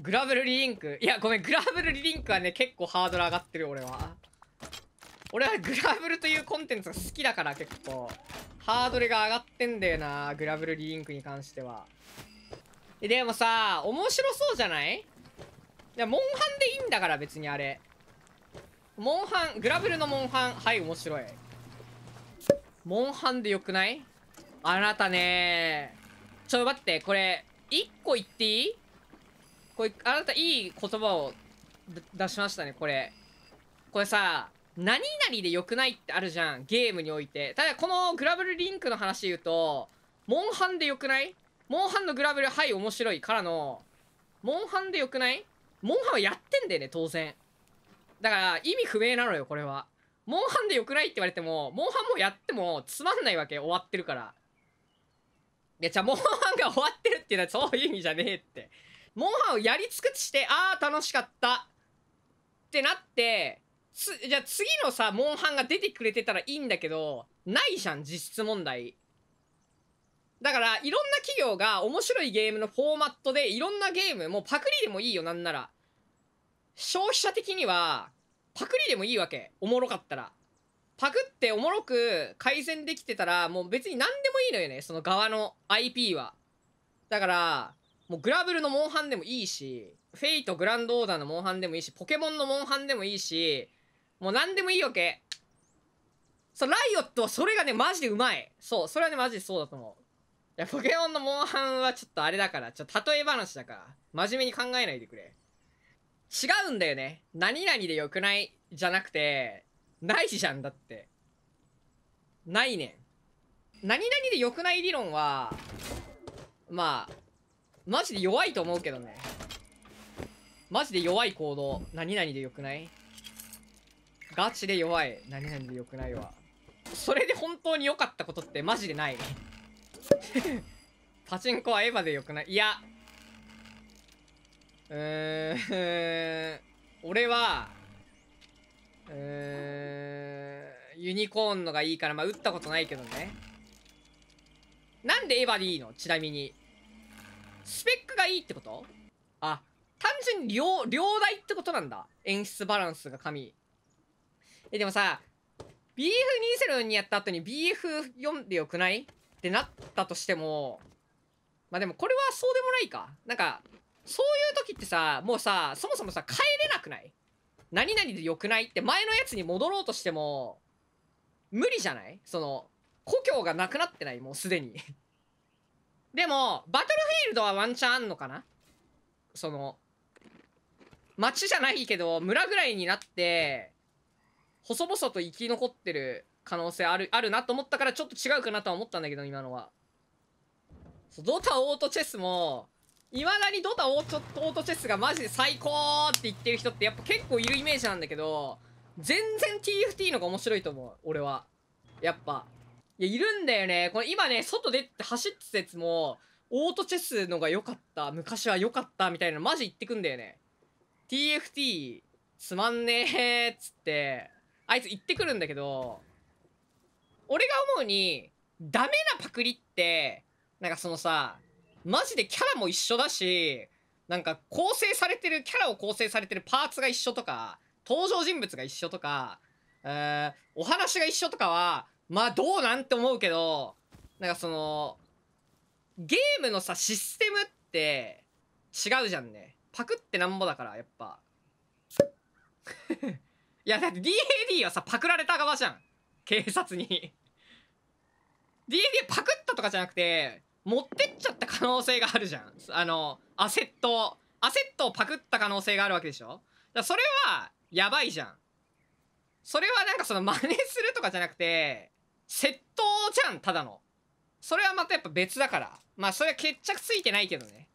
グラブルリリンクいやごめんグラブルリリンクはね結構ハードル上がってる俺は俺はグラブルというコンテンツが好きだから結構ハードルが上がってんだよなグラブルリリンクに関してはでもさ面白そうじゃないいやモンハンでいいんだから別にあれモンハングラブルのモンハンはい面白いモンハンでよくないあなたねちょ待ってこれ1個言っていいこれ、あなたいい言葉を出しましたね、これ。これさ、何々で良くないってあるじゃん、ゲームにおいて。ただ、このグラブルリンクの話で言うと、モンハンで良くないモンハンのグラブル、はい、面白いからの、モンハンで良くないモンハンはやってんだよね、当然。だから、意味不明なのよ、これは。モンハンで良くないって言われても、モンハンもやってもつまんないわけ、終わってるから。いや、じゃあ、モンハンが終わってるっていうのはそういう意味じゃねえって。モンハンをやり尽くしてあー楽しかったってなってじゃあ次のさモンハンが出てくれてたらいいんだけどないじゃん実質問題だからいろんな企業が面白いゲームのフォーマットでいろんなゲームもうパクリでもいいよなんなら消費者的にはパクリでもいいわけおもろかったらパクっておもろく改善できてたらもう別に何でもいいのよねその側の IP はだからもうグラブルのモンハンでもいいし、フェイトグランドオーダーのモンハンでもいいし、ポケモンのモンハンでもいいし、もう何でもいいわけ。そう、ライオットはそれがね、マジでうまい。そう、それはね、マジでそうだと思う。いや、ポケモンのモンハンはちょっとあれだから、ちょっと例え話だから、真面目に考えないでくれ。違うんだよね。何々で良くないじゃなくて、ないじゃんだって。ないねん。何々で良くない理論は、まあ、マジで弱いと思うけどね。マジで弱い行動。何々でよくないガチで弱い。何々でよくないわ。それで本当に良かったことってマジでない。パチンコはエヴァでよくないいや。うーん。俺は、うーん。ユニコーンのがいいから、まあ、打ったことないけどね。なんでエヴァでいいのちなみに。スペックがいいってことあ、単純に両、両大ってことなんだ。演出バランスが神。え、でもさ、BF204 にやった後に BF4 でよくないってなったとしても、まあでもこれはそうでもないか。なんか、そういう時ってさ、もうさ、そもそもさ、帰れなくない何々でよくないって前のやつに戻ろうとしても、無理じゃないその、故郷がなくなってないもうすでにでも、バトルフィールドはワンチャンあんのかなその、街じゃないけど、村ぐらいになって、細々と生き残ってる可能性ある、あるなと思ったからちょっと違うかなとは思ったんだけど、今のは。そうドタオートチェスも、いまだにドタオートオートチェスがマジで最高って言ってる人ってやっぱ結構いるイメージなんだけど、全然 TFT のが面白いと思う、俺は。やっぱ。いや、いるんだよね。これ今ね、外出て走ってたやつも、オートチェスのが良かった、昔は良かった、みたいなのマジ言ってくんだよね。TFT、つまんねえ、つって、あいつ言ってくるんだけど、俺が思うに、ダメなパクリって、なんかそのさ、マジでキャラも一緒だし、なんか構成されてる、キャラを構成されてるパーツが一緒とか、登場人物が一緒とか、えー、お話が一緒とかは、まあどうなんて思うけどなんかそのゲームのさシステムって違うじゃんねパクってなんぼだからやっぱ いやだって DAD はさパクられた側じゃん警察に DAD パクったとかじゃなくて持ってっちゃった可能性があるじゃんあのアセットアセットをパクった可能性があるわけでしょだそれはやばいじゃんそれはなんかその真似するとかじゃなくて窃盗じゃん、ただの。それはまたやっぱ別だから。まあ、それは決着ついてないけどね。